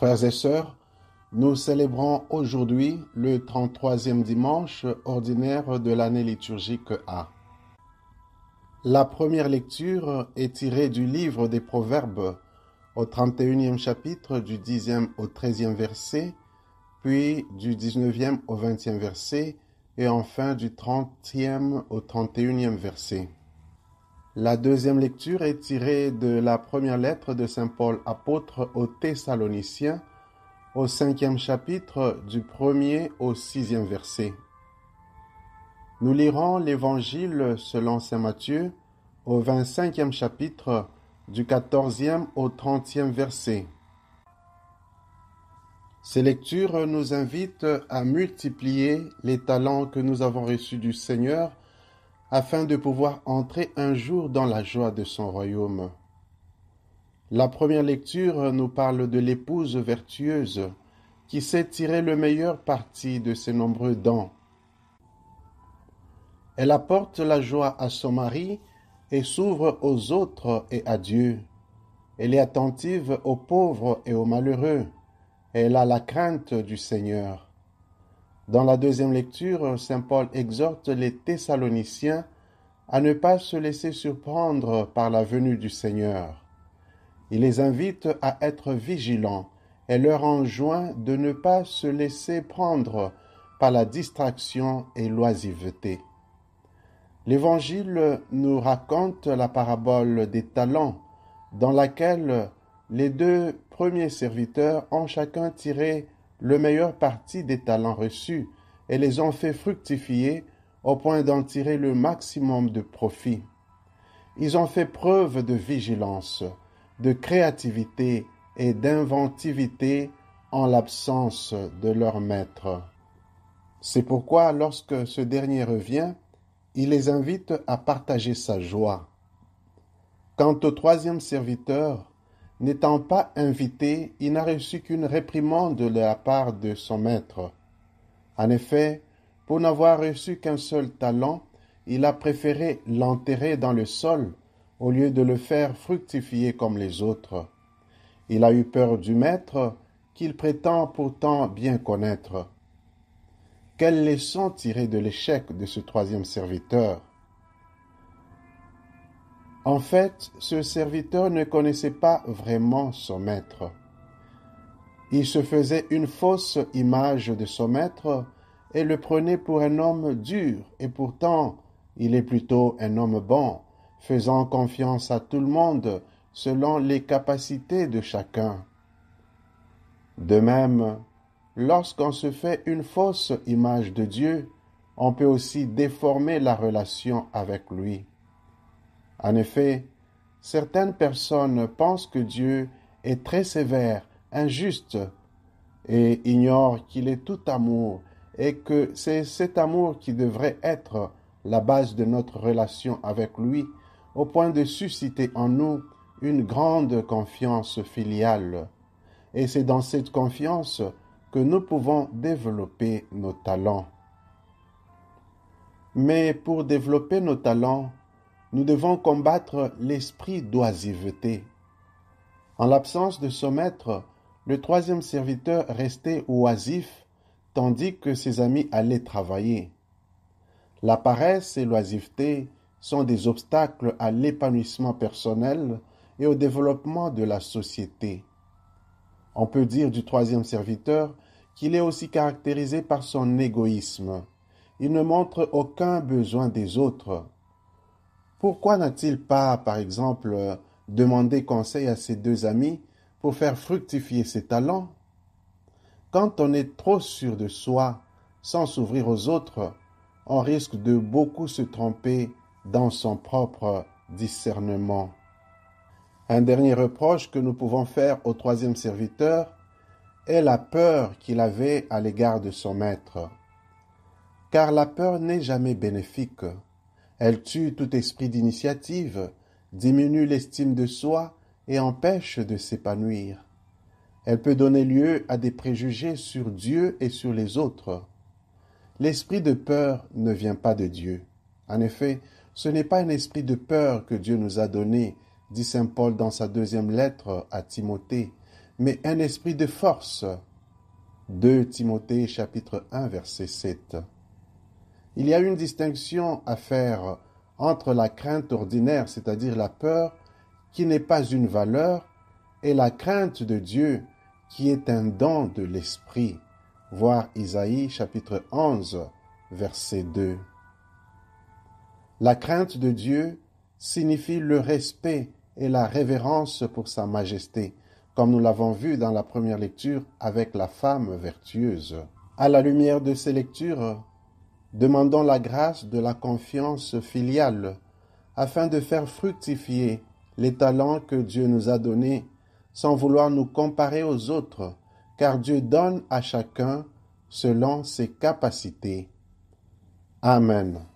Frères et sœurs, nous célébrons aujourd'hui le 33e dimanche ordinaire de l'année liturgique A. La première lecture est tirée du livre des Proverbes au 31e chapitre du 10e au 13e verset, puis du 19e au 20e verset et enfin du 30e au 31e verset. La deuxième lecture est tirée de la première lettre de Saint Paul apôtre aux Thessaloniciens au cinquième chapitre du premier au sixième verset. Nous lirons l'Évangile selon Saint Matthieu au vingt-cinquième chapitre du quatorzième au trentième verset. Ces lectures nous invitent à multiplier les talents que nous avons reçus du Seigneur afin de pouvoir entrer un jour dans la joie de son royaume. La première lecture nous parle de l'épouse vertueuse qui sait tirer le meilleur parti de ses nombreux dents. Elle apporte la joie à son mari et s'ouvre aux autres et à Dieu. Elle est attentive aux pauvres et aux malheureux. Elle a la crainte du Seigneur. Dans la deuxième lecture, Saint Paul exhorte les Thessaloniciens à ne pas se laisser surprendre par la venue du Seigneur. Il les invite à être vigilants et leur enjoint de ne pas se laisser prendre par la distraction et l'oisiveté. L'Évangile nous raconte la parabole des talents, dans laquelle les deux premiers serviteurs ont chacun tiré le meilleur parti des talents reçus et les ont fait fructifier au point d'en tirer le maximum de profit. Ils ont fait preuve de vigilance, de créativité et d'inventivité en l'absence de leur maître. C'est pourquoi lorsque ce dernier revient, il les invite à partager sa joie. Quant au troisième serviteur, N'étant pas invité, il n'a reçu qu'une réprimande de la part de son maître. En effet, pour n'avoir reçu qu'un seul talent, il a préféré l'enterrer dans le sol au lieu de le faire fructifier comme les autres. Il a eu peur du maître qu'il prétend pourtant bien connaître. Quelle leçon tirer de l'échec de ce troisième serviteur en fait, ce serviteur ne connaissait pas vraiment son maître. Il se faisait une fausse image de son maître et le prenait pour un homme dur, et pourtant il est plutôt un homme bon, faisant confiance à tout le monde selon les capacités de chacun. De même, lorsqu'on se fait une fausse image de Dieu, on peut aussi déformer la relation avec lui. En effet, certaines personnes pensent que Dieu est très sévère, injuste, et ignorent qu'il est tout amour et que c'est cet amour qui devrait être la base de notre relation avec lui, au point de susciter en nous une grande confiance filiale. Et c'est dans cette confiance que nous pouvons développer nos talents. Mais pour développer nos talents, nous devons combattre l'esprit d'oisiveté. En l'absence de son maître, le troisième serviteur restait oisif tandis que ses amis allaient travailler. La paresse et l'oisiveté sont des obstacles à l'épanouissement personnel et au développement de la société. On peut dire du troisième serviteur qu'il est aussi caractérisé par son égoïsme. Il ne montre aucun besoin des autres. Pourquoi n'a-t-il pas, par exemple, euh, demandé conseil à ses deux amis pour faire fructifier ses talents Quand on est trop sûr de soi, sans s'ouvrir aux autres, on risque de beaucoup se tromper dans son propre discernement. Un dernier reproche que nous pouvons faire au troisième serviteur est la peur qu'il avait à l'égard de son maître. Car la peur n'est jamais bénéfique. Elle tue tout esprit d'initiative, diminue l'estime de soi et empêche de s'épanouir. Elle peut donner lieu à des préjugés sur Dieu et sur les autres. L'esprit de peur ne vient pas de Dieu. En effet, ce n'est pas un esprit de peur que Dieu nous a donné, dit Saint Paul dans sa deuxième lettre à Timothée, mais un esprit de force. 2 Timothée chapitre 1 verset 7. Il y a une distinction à faire entre la crainte ordinaire, c'est-à-dire la peur, qui n'est pas une valeur, et la crainte de Dieu, qui est un don de l'esprit. Voir Isaïe chapitre 11, verset 2. La crainte de Dieu signifie le respect et la révérence pour sa majesté, comme nous l'avons vu dans la première lecture avec la femme vertueuse. À la lumière de ces lectures, demandons la grâce de la confiance filiale afin de faire fructifier les talents que Dieu nous a donnés sans vouloir nous comparer aux autres, car Dieu donne à chacun selon ses capacités. Amen.